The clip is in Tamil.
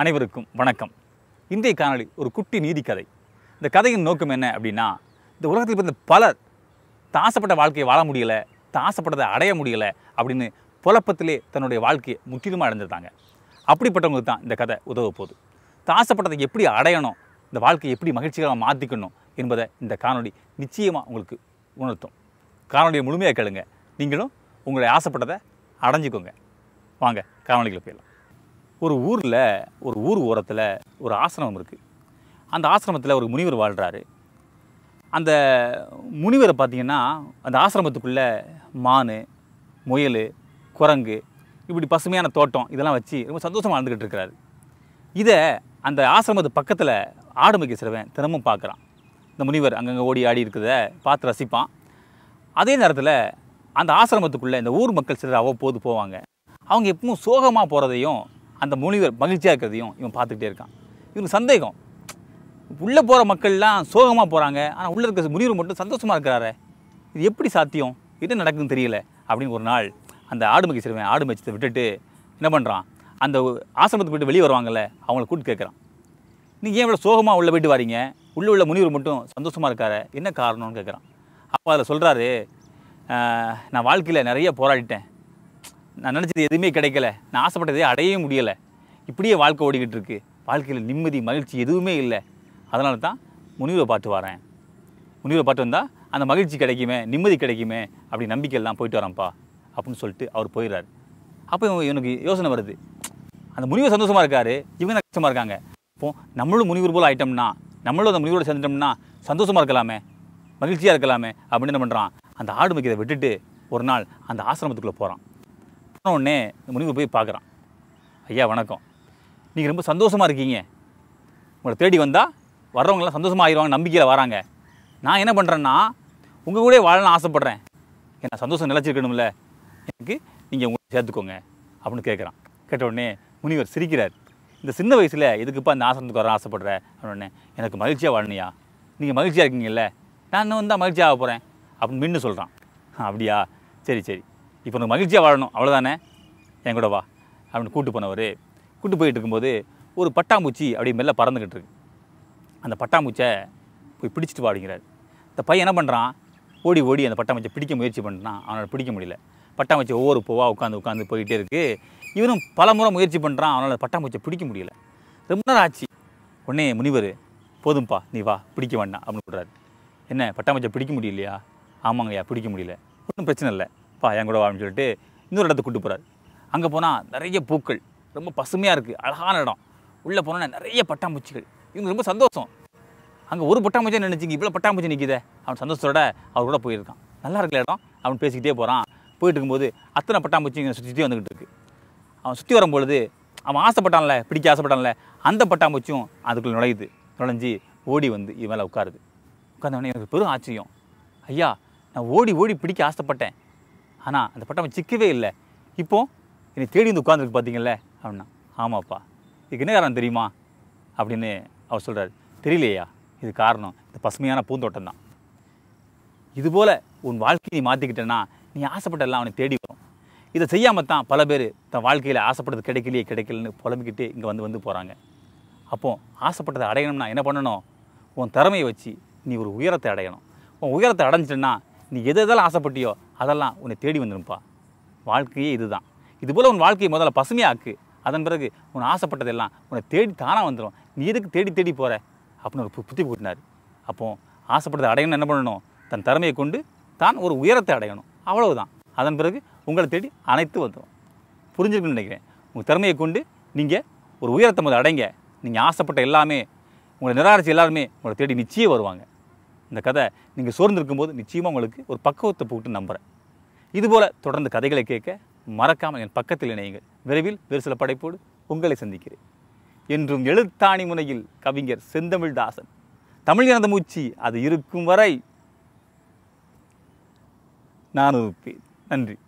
அனைவருக்கும் வணக்கம் இந்திய காணொலி ஒரு குட்டி நீதி கதை இந்த கதையின் நோக்கம் என்ன அப்படின்னா இந்த உலகத்தில் பிறந்த பலர் தாசப்பட்ட வாழ்க்கையை வாழ முடியலை தாசப்பட்டதை அடைய முடியலை அப்படின்னு புழப்பத்திலே தன்னுடைய வாழ்க்கையை முற்றிலுமாக அடைஞ்சிருந்தாங்க அப்படிப்பட்டவங்களுக்கு தான் இந்த கதை உதவ போகுது தாசப்பட்டதை எப்படி அடையணும் இந்த வாழ்க்கையை எப்படி மகிழ்ச்சிகரமாக மாற்றிக்கணும் என்பதை இந்த காணொலி நிச்சயமாக உங்களுக்கு உணர்த்தும் காணொலியை முழுமையாக கேளுங்க நீங்களும் உங்களை ஆசைப்பட்டதை அடைஞ்சிக்கோங்க வாங்க காணொலிகளை போயிடலாம் ஒரு ஊரில் ஒரு ஊர் ஓரத்தில் ஒரு ஆசிரமம் இருக்குது அந்த ஆசிரமத்தில் ஒரு முனிவர் வாழ்கிறாரு அந்த முனிவரை பார்த்திங்கன்னா அந்த ஆசிரமத்துக்குள்ளே மான் முயல் குரங்கு இப்படி பசுமையான தோட்டம் இதெல்லாம் வச்சு ரொம்ப சந்தோஷமாக வாழ்ந்துக்கிட்டு இருக்கிறாரு இதை அந்த ஆசிரமத்து பக்கத்தில் ஆடு மிக்க சிறுவன் தினமும் பார்க்குறான் இந்த முனிவர் அங்கங்கே ஓடி ஆடி இருக்கிறத பார்த்து ரசிப்பான் அதே நேரத்தில் அந்த ஆசிரமத்துக்குள்ளே இந்த ஊர் மக்கள் சிலர் அவ்வப்போது போவாங்க அவங்க எப்பவும் சோகமாக போகிறதையும் அந்த முனிவர் மகிழ்ச்சியாக இருக்கிறதையும் இவன் பார்த்துக்கிட்டே இருக்கான் இவனுக்கு சந்தேகம் உள்ளே போகிற மக்கள்லாம் சோகமாக போகிறாங்க ஆனால் உள்ளே இருக்கிற முனிவர் மட்டும் சந்தோஷமாக இருக்கிறாரு இது எப்படி சாத்தியம் என்ன நடக்குதுன்னு தெரியல அப்படின்னு ஒரு நாள் அந்த ஆடு மகி ஆடு மச்சத்தை விட்டுட்டு என்ன பண்ணுறான் அந்த ஆசிரமத்துக்கு போய்ட்டு வெளியே வருவாங்கள்ல அவங்கள கூட்டு கேட்குறான் நீங்கள் ஏன் இவ்வளோ சோகமாக உள்ளே போயிட்டு வரீங்க உள்ளே உள்ள முனிவர் மட்டும் சந்தோஷமாக இருக்காரு என்ன காரணம்னு கேட்குறான் அப்போ அதில் சொல்கிறாரு நான் வாழ்க்கையில் நிறைய போராடிட்டேன் நான் நினச்சது எதுவுமே கிடைக்கல நான் ஆசைப்பட்டதே அடையவே முடியலை இப்படியே வாழ்க்கை ஓடிக்கிட்டு இருக்குது வாழ்க்கையில் நிம்மதி மகிழ்ச்சி எதுவுமே இல்லை அதனால தான் முனிவரை பாட்டு வரேன் முனிவரை பாட்டு வந்தால் அந்த மகிழ்ச்சி கிடைக்குமே நிம்மதி கிடைக்குமே அப்படி நம்பிக்கையெல்லாம் போயிட்டு வரேன்ப்பா அப்படின்னு சொல்லிட்டு அவர் போயிடுறாரு அப்போ இவனுக்கு யோசனை வருது அந்த முனிவர் சந்தோஷமாக இருக்கார் இவங்க தான் கஷ்டமாக இருக்காங்க இப்போ நம்மளும் முனிவர் போல் ஆகிட்டோம்னா நம்மளும் அந்த முனிவரோட சேர்ந்துட்டோம்னா சந்தோஷமாக இருக்கலாமே மகிழ்ச்சியாக இருக்கலாமே அப்படின்னு என்ன பண்ணுறான் அந்த ஆடு மேய்க்கதை விட்டுட்டு ஒரு நாள் அந்த ஆசிரமத்துக்குள்ளே போகிறான் போனோடனே இந்த முனிவர் போய் பார்க்குறான் ஐயா வணக்கம் நீங்கள் ரொம்ப சந்தோஷமாக இருக்கீங்க உங்களை தேடி வந்தால் வர்றவங்களாம் சந்தோஷமாக ஆயிடுவாங்க நம்பிக்கையில் வராங்க நான் என்ன பண்ணுறேன்னா உங்கள் கூட வாழலாம் ஆசைப்பட்றேன் ஏன்னா சந்தோஷம் நிலச்சிருக்கணும்ல எனக்கு நீங்கள் உங்களை சேர்த்துக்கோங்க அப்படின்னு கேட்குறான் கேட்ட உடனே முனிவர் சிரிக்கிறார் இந்த சின்ன வயசில் எதுக்குப்பா அந்த ஆசிரமத்துக்கு வர ஆசைப்பட்ற அப்படின்னு எனக்கு மகிழ்ச்சியாக வாழணியா நீங்கள் மகிழ்ச்சியாக இருக்கீங்கல்ல நான் இன்னும் வந்தால் மகிழ்ச்சியாக ஆக போகிறேன் அப்படின்னு மின்னு சொல்கிறான் அப்படியா சரி சரி இப்போ உனக்கு மகிழ்ச்சியாக வாழணும் அவ்வளோதானே என் கூட வா அப்படின்னு கூட்டு போனவர் கூட்டு போயிட்டு இருக்கும்போது ஒரு பட்டாம்பூச்சி அப்படி மெல்ல பறந்துக்கிட்டு இருக்கு அந்த பட்டாம்பூச்சை போய் பிடிச்சிட்டு வாடுங்கிறார் இந்த பையன் என்ன பண்ணுறான் ஓடி ஓடி அந்த பட்டாம்பூச்சை பிடிக்க முயற்சி பண்ணுறான் அவனால் பிடிக்க முடியல பட்டாம்பூச்சி ஒவ்வொரு பூவா உட்காந்து உட்காந்து போயிட்டே இருக்குது இவனும் பல முறை முயற்சி பண்ணுறான் அவனால் பட்டாம்பூச்சை பிடிக்க முடியல ரொம்ப நேரம் ஆச்சு உடனே முனிவர் போதும்பா நீ வா பிடிக்க வேண்டாம் அப்படின்னு சொல்கிறார் என்ன பட்டாம்பூச்சை பிடிக்க முடியலையா ஆமாங்கய்யா பிடிக்க முடியல ஒன்றும் பிரச்சனை இல்லை பா என் கூட வான்னு சொல்லிட்டு இன்னொரு இடத்துக்கு கூட்டு போகிறார் அங்கே போனால் நிறைய பூக்கள் ரொம்ப பசுமையாக இருக்குது அழகான இடம் உள்ளே போனால் நிறைய பட்டாம்பூச்சிகள் இவங்க ரொம்ப சந்தோஷம் அங்கே ஒரு பட்டாம்பூச்சியை நினச்சிங்க இவ்வளோ பட்டாம்பூச்சி நிற்கிதே அவன் சந்தோஷத்தோட அவர் கூட போயிருக்கான் நல்லா இருக்கல இடம் அவன் பேசிக்கிட்டே போகிறான் போயிட்டு இருக்கும்போது அத்தனை பட்டாம்பூச்சி இங்கே சுற்றிட்டே வந்துக்கிட்டு இருக்கு அவன் சுற்றி வரும்பொழுது அவன் ஆசைப்பட்டான்ல பிடிக்க ஆசைப்பட்டான்ல அந்த பட்டாம்பூச்சியும் அதுக்குள்ளே நுழையுது நுழைஞ்சி ஓடி வந்து இவன் மேலே உட்காருது உட்காந்தவனே எனக்கு பெரும் ஆச்சரியம் ஐயா நான் ஓடி ஓடி பிடிக்க ஆசைப்பட்டேன் ஆனால் அந்த பட்டம் சிக்கவே இல்லை இப்போது என்னை தேடி வந்து உட்காந்துருக்கு பார்த்தீங்கல்ல அப்படின்னா ஆமாப்பா இதுக்கு என்ன காரணம் தெரியுமா அப்படின்னு அவர் சொல்கிறார் தெரியலையா இது காரணம் இந்த பசுமையான பூந்தோட்டம் தான் இதுபோல் உன் வாழ்க்கையை நீ மாற்றிக்கிட்டேன்னா நீ ஆசைப்பட்டெல்லாம் அவனை தேடி வரும் இதை செய்யாமல் தான் பல பேர் தன் வாழ்க்கையில் ஆசைப்பட்டது கிடைக்கலையே கிடைக்கலன்னு புலம்பிக்கிட்டு இங்கே வந்து வந்து போகிறாங்க அப்போது ஆசைப்பட்டதை அடையணும்னா என்ன பண்ணணும் உன் திறமையை வச்சு நீ ஒரு உயரத்தை அடையணும் உன் உயரத்தை அடைஞ்சிட்டேன்னா நீ எது எதெல்லாம் ஆசைப்பட்டியோ அதெல்லாம் உன்னை தேடி வந்துடும்ப்பா வாழ்க்கையே இதுதான் இதுபோல் உன் வாழ்க்கையை முதல்ல பசுமையாக்கு அதன் பிறகு உன் ஆசைப்பட்டதெல்லாம் உன்னை தேடி தானாக வந்துடும் நீ எதுக்கு தேடி தேடி போகிற அப்படின்னு ஒரு புத்தி கூட்டினார் அப்போது ஆசைப்பட்டதை அடையணும் என்ன பண்ணணும் தன் திறமையை கொண்டு தான் ஒரு உயரத்தை அடையணும் அவ்வளவுதான் அதன் பிறகு உங்களை தேடி அனைத்து வந்துடும் புரிஞ்சுக்கணும்னு நினைக்கிறேன் உங்கள் திறமையை கொண்டு நீங்கள் ஒரு உயரத்தை முதல் அடைங்க நீங்கள் ஆசைப்பட்ட எல்லாமே உங்களை நிராகரித்து எல்லாருமே உங்களை தேடி நிச்சயம் வருவாங்க இந்த கதை நீங்கள் சோர்ந்து இருக்கும்போது நிச்சயமாக உங்களுக்கு ஒரு பக்குவத்தை போட்டு நம்புகிறேன் இதுபோல் தொடர்ந்து கதைகளை கேட்க மறக்காமல் என் பக்கத்தில் இணையுங்கள் விரைவில் வேறு சில படைப்போடு உங்களை சந்திக்கிறேன் என்றும் எழுத்தாணி முனையில் கவிஞர் செந்தமிழ்தாசன் தமிழ் இறந்த மூச்சு அது இருக்கும் வரை நான் இருப்பேன் நன்றி